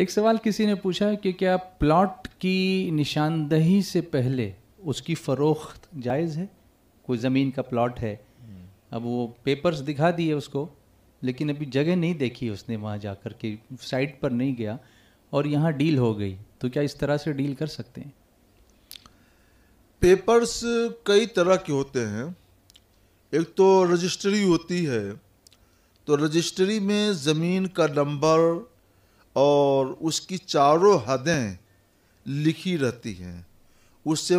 एक सवाल किसी ने पूछा है कि क्या प्लॉट की निशानदही से पहले उसकी फ़रोख्त जायज़ है कोई ज़मीन का प्लॉट है हम्म। अब वो पेपर्स दिखा दिए उसको लेकिन अभी जगह नहीं देखी उसने वहाँ जा कर के साइट पर नहीं गया और यहाँ डील हो गई तो क्या इस तरह से डील कर सकते हैं पेपर्स कई तरह के होते हैं एक तो रजिस्ट्री होती है तो रजिस्ट्री में ज़मीन का नंबर और उसकी चारों हदें लिखी रहती हैं उससे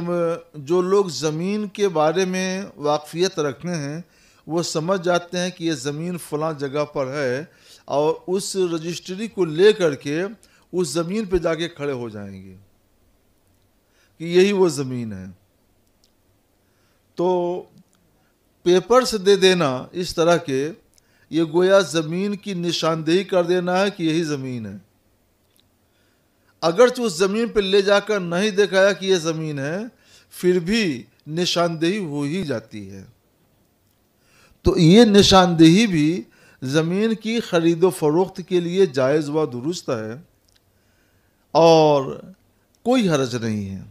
जो लोग ज़मीन के बारे में वाकफियत रखते हैं वो समझ जाते हैं कि ये ज़मीन फलां जगह पर है और उस रजिस्ट्री को ले करके उस ज़मीन पे जाके खड़े हो जाएंगे कि यही वो ज़मीन है तो पेपर्स दे देना इस तरह के ये गोया ज़मीन की निशानदेही कर देना है कि यही ज़मीन है अगर अगरच उस ज़मीन पर ले जाकर नहीं दिखाया कि यह ज़मीन है फिर भी निशानदेही हो ही जाती है तो ये निशानदेही भी ज़मीन की खरीदो फरोख्त के लिए जायज़ व दुरुस्त है और कोई हर्ज नहीं है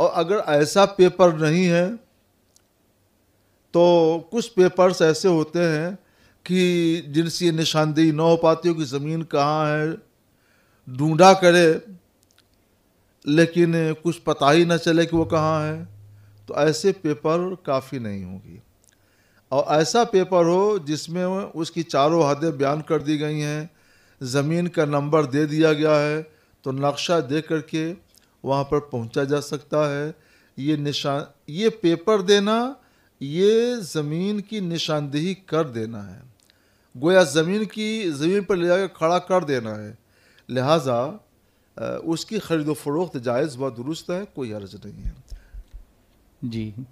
और अगर ऐसा पेपर नहीं है तो कुछ पेपर्स ऐसे होते हैं कि जिनसे निशानदेही न हो पाती हो कि ज़मीन कहाँ है ढूंढा करे लेकिन कुछ पता ही ना चले कि वो कहाँ है तो ऐसे पेपर काफ़ी नहीं होगी और ऐसा पेपर हो जिसमें उसकी चारों हदें बयान कर दी गई हैं ज़मीन का नंबर दे दिया गया है तो नक्शा दे करके वहाँ पर पहुँचा जा सकता है ये निशान ये पेपर देना ये ज़मीन की निशानदेही कर देना है गोया ज़मीन की ज़मीन पर ले जाकर खड़ा कर देना है लिहाजा उसकी ख़रीदो फरोख्त जायज़ बहुत दुरुस्त है कोई हर्ज नहीं है जी